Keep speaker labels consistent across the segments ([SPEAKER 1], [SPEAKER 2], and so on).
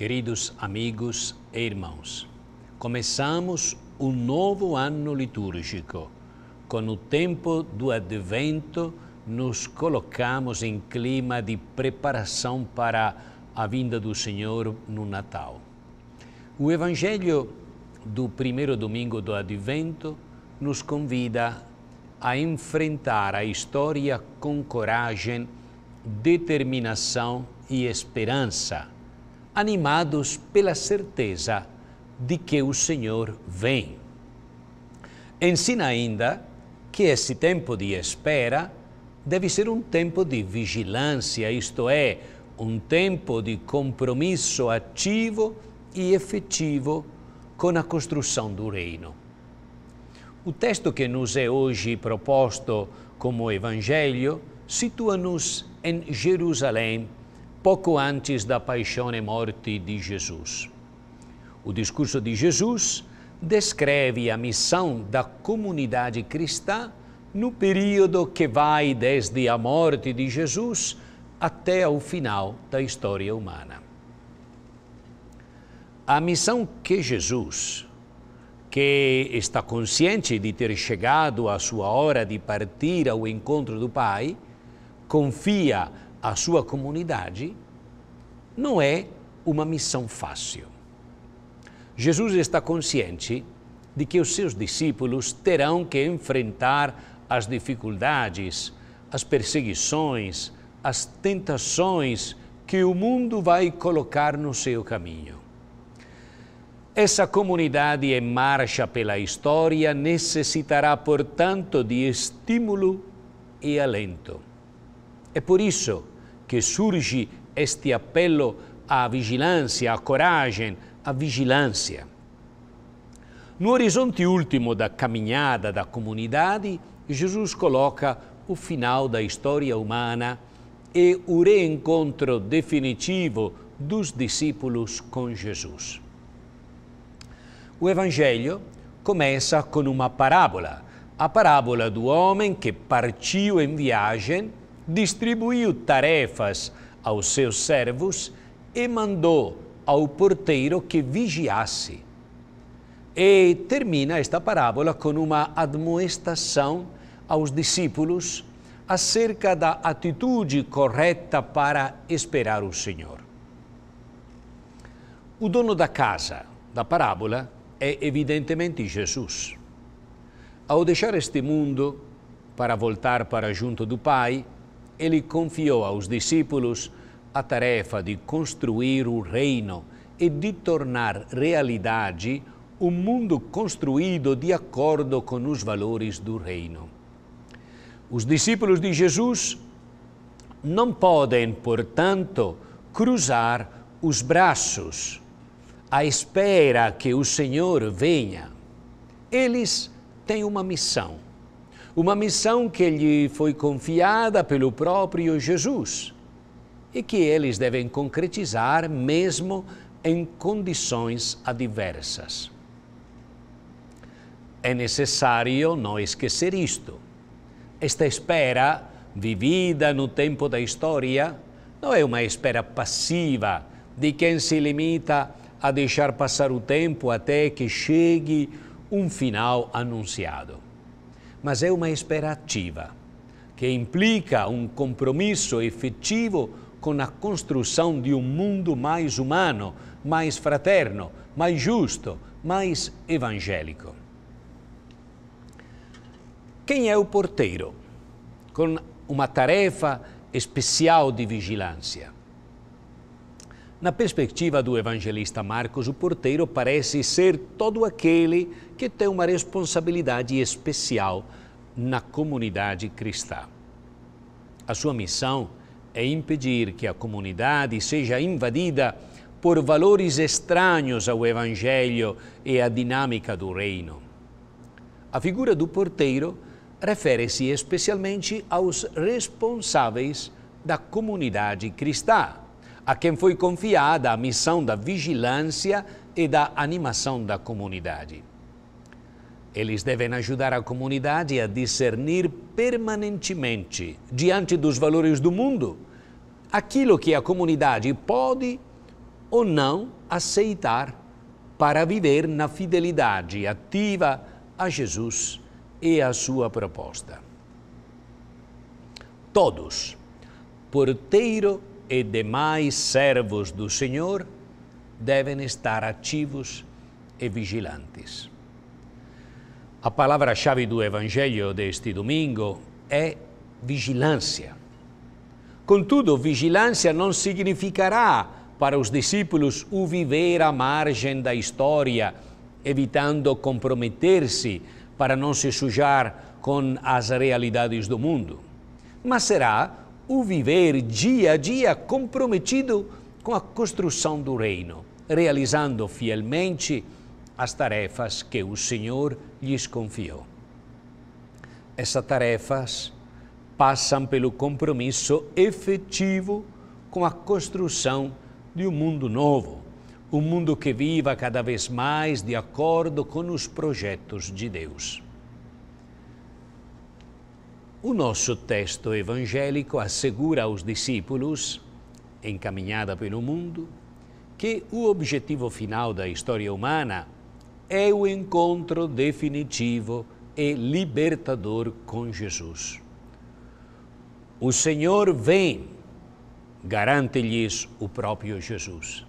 [SPEAKER 1] Queridos amigos e irmãos, começamos um novo ano litúrgico. Com o tempo do advento, nos colocamos em clima de preparação para a vinda do Senhor no Natal. O Evangelho do primeiro domingo do advento nos convida a enfrentar a história com coragem, determinação e esperança animados pela certeza de que o Senhor vem. Ensina ainda que esse tempo de espera deve ser um tempo de vigilância, isto é, um tempo de compromisso ativo e efetivo com a construção do reino. O texto que nos é hoje proposto como Evangelho situa-nos em Jerusalém pouco antes da paixão e morte de Jesus. O discurso de Jesus descreve a missão da comunidade cristã no período que vai desde a morte de Jesus até o final da história humana. A missão que Jesus, que está consciente de ter chegado a sua hora de partir ao encontro do Pai, confia a sua comunidade não é uma missão fácil. Jesus está consciente de que os seus discípulos terão que enfrentar as dificuldades, as perseguições, as tentações que o mundo vai colocar no seu caminho. Essa comunidade em é marcha pela história necessitará, portanto, de estímulo e alento. É por isso que surge este apelo à vigilância, à coragem, à vigilância. No horizonte último da caminhada da comunidade, Jesus coloca o final da história humana e o reencontro definitivo dos discípulos com Jesus. O Evangelho começa com uma parábola, a parábola do homem que partiu em viagem distribuiu tarefas aos seus servos e mandou ao porteiro que vigiasse. E termina esta parábola com uma admoestação aos discípulos acerca da atitude correta para esperar o Senhor. O dono da casa da parábola é evidentemente Jesus. Ao deixar este mundo para voltar para junto do Pai, ele confiou aos discípulos a tarefa de construir o reino e de tornar realidade um mundo construído de acordo com os valores do reino. Os discípulos de Jesus não podem, portanto, cruzar os braços à espera que o Senhor venha. Eles têm uma missão uma missão que lhe foi confiada pelo próprio Jesus e que eles devem concretizar mesmo em condições adversas. É necessário não esquecer isto. Esta espera, vivida no tempo da história, não é uma espera passiva de quem se limita a deixar passar o tempo até que chegue um final anunciado mas é uma espera ativa, que implica um compromisso efetivo com a construção de um mundo mais humano, mais fraterno, mais justo, mais evangélico. Quem é o porteiro? Com uma tarefa especial de vigilância. Na perspectiva do evangelista Marcos, o porteiro parece ser todo aquele que tem uma responsabilidade especial na comunidade cristã. A sua missão é impedir que a comunidade seja invadida por valores estranhos ao Evangelho e à dinâmica do reino. A figura do porteiro refere-se especialmente aos responsáveis da comunidade cristã, a quem foi confiada a missão da vigilância e da animação da comunidade. Eles devem ajudar a comunidade a discernir permanentemente, diante dos valores do mundo, aquilo que a comunidade pode ou não aceitar para viver na fidelidade ativa a Jesus e a sua proposta. Todos, porteiro e demais servos do Senhor devem estar ativos e vigilantes. A palavra-chave do Evangelho deste domingo é vigilância. Contudo, vigilância não significará para os discípulos o viver à margem da história, evitando comprometer-se para não se sujar com as realidades do mundo, mas será o viver dia a dia comprometido com a construção do reino, realizando fielmente as tarefas que o Senhor lhes confiou. Essas tarefas passam pelo compromisso efetivo com a construção de um mundo novo, um mundo que viva cada vez mais de acordo com os projetos de Deus. O nosso texto evangélico assegura aos discípulos, encaminhada pelo mundo, que o objetivo final da história humana é o encontro definitivo e libertador com Jesus. O Senhor vem, garante-lhes o próprio Jesus.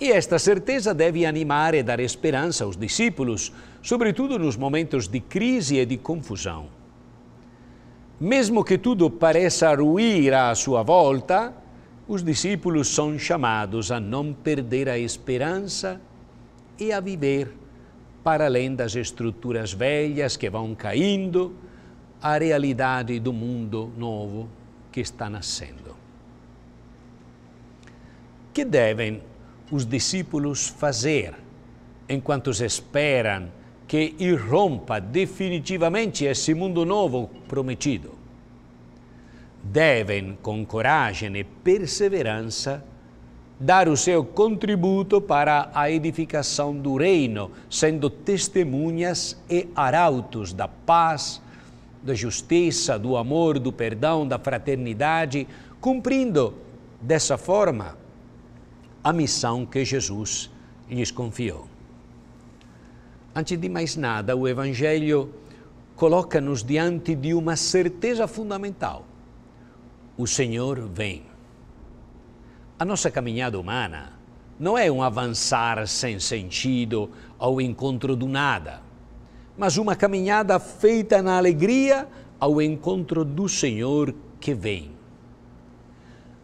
[SPEAKER 1] E esta certeza deve animar e dar esperança aos discípulos, sobretudo nos momentos de crise e de confusão. Mesmo que tudo pareça ruir à sua volta, os discípulos são chamados a não perder a esperança e a viver para além das estruturas velhas que vão caindo, a realidade do mundo novo que está nascendo. Que devem os discípulos fazer enquanto esperam que irrompa definitivamente esse mundo novo prometido. Devem, com coragem e perseverança, dar o seu contributo para a edificação do reino, sendo testemunhas e arautos da paz, da justiça, do amor, do perdão, da fraternidade, cumprindo, dessa forma, a missão que Jesus lhes confiou. Antes de mais nada, o Evangelho coloca-nos diante de uma certeza fundamental: o Senhor vem. A nossa caminhada humana não é um avançar sem sentido ao encontro do nada, mas uma caminhada feita na alegria ao encontro do Senhor que vem.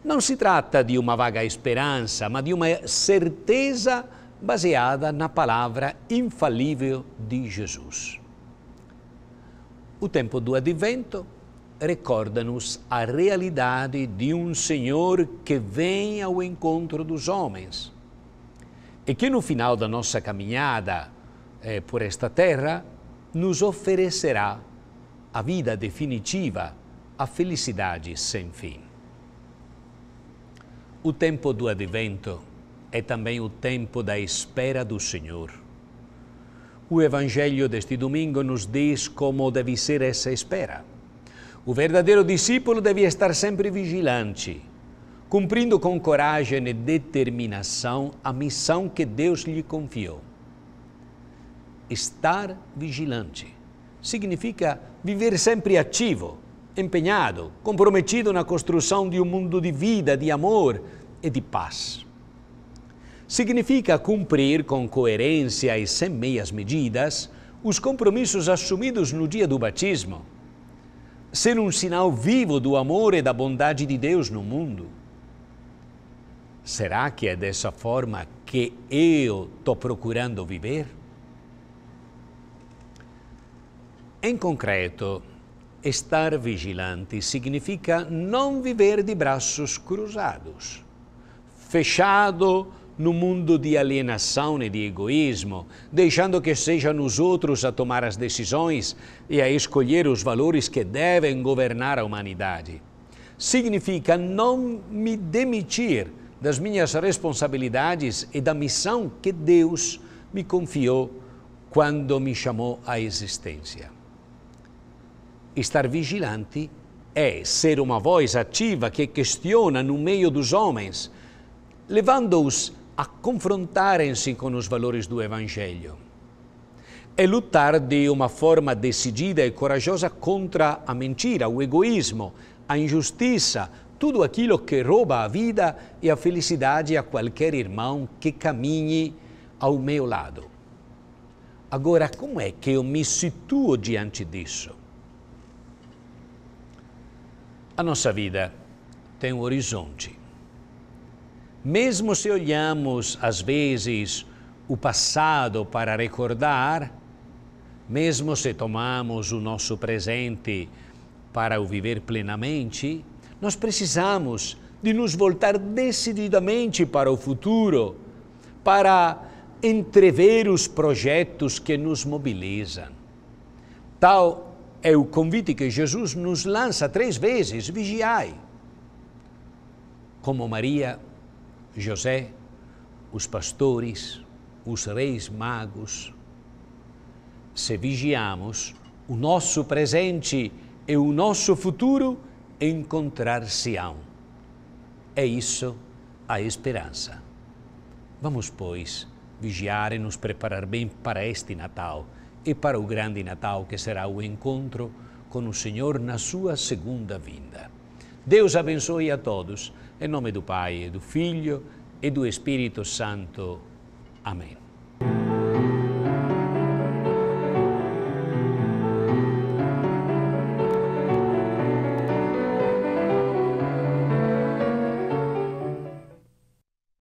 [SPEAKER 1] Não se trata de uma vaga esperança, mas de uma certeza baseada na palavra infalível de Jesus. O tempo do advento recorda-nos a realidade de um Senhor que vem ao encontro dos homens e que no final da nossa caminhada eh, por esta terra nos oferecerá a vida definitiva, a felicidade sem fim. O tempo do advento é também o tempo da espera do Senhor. O Evangelho deste domingo nos diz como deve ser essa espera. O verdadeiro discípulo deve estar sempre vigilante, cumprindo com coragem e determinação a missão que Deus lhe confiou. Estar vigilante significa viver sempre ativo, empenhado, comprometido na construção de um mundo de vida, de amor e de paz significa cumprir com coerência e sem meias medidas os compromissos assumidos no dia do batismo, ser um sinal vivo do amor e da bondade de Deus no mundo. Será que é dessa forma que eu estou procurando viver? Em concreto, estar vigilante significa não viver de braços cruzados, fechado, no mundo de alienação e de egoísmo, deixando que sejam os outros a tomar as decisões e a escolher os valores que devem governar a humanidade. Significa não me demitir das minhas responsabilidades e da missão que Deus me confiou quando me chamou à existência. Estar vigilante é ser uma voz ativa que questiona no meio dos homens, levando-os a confrontarem-se com os valores do Evangelho e lutar de uma forma decidida e corajosa contra a mentira, o egoísmo, a injustiça, tudo aquilo que rouba a vida e a felicidade a qualquer irmão que caminhe ao meu lado. Agora, como é que eu me situo diante disso? A nossa vida tem um horizonte mesmo se olhamos, às vezes, o passado para recordar, mesmo se tomamos o nosso presente para o viver plenamente, nós precisamos de nos voltar decididamente para o futuro, para entrever os projetos que nos mobilizam. Tal é o convite que Jesus nos lança três vezes: vigiai. Como Maria José, os pastores, os reis magos. Se vigiamos, o nosso presente e o nosso futuro encontrar-se-ão. É isso a esperança. Vamos, pois, vigiar e nos preparar bem para este Natal e para o grande Natal que será o encontro com o Senhor na sua segunda vinda. Deus abençoe a todos. Em nome do Pai, do Filho e do Espírito Santo. Amém.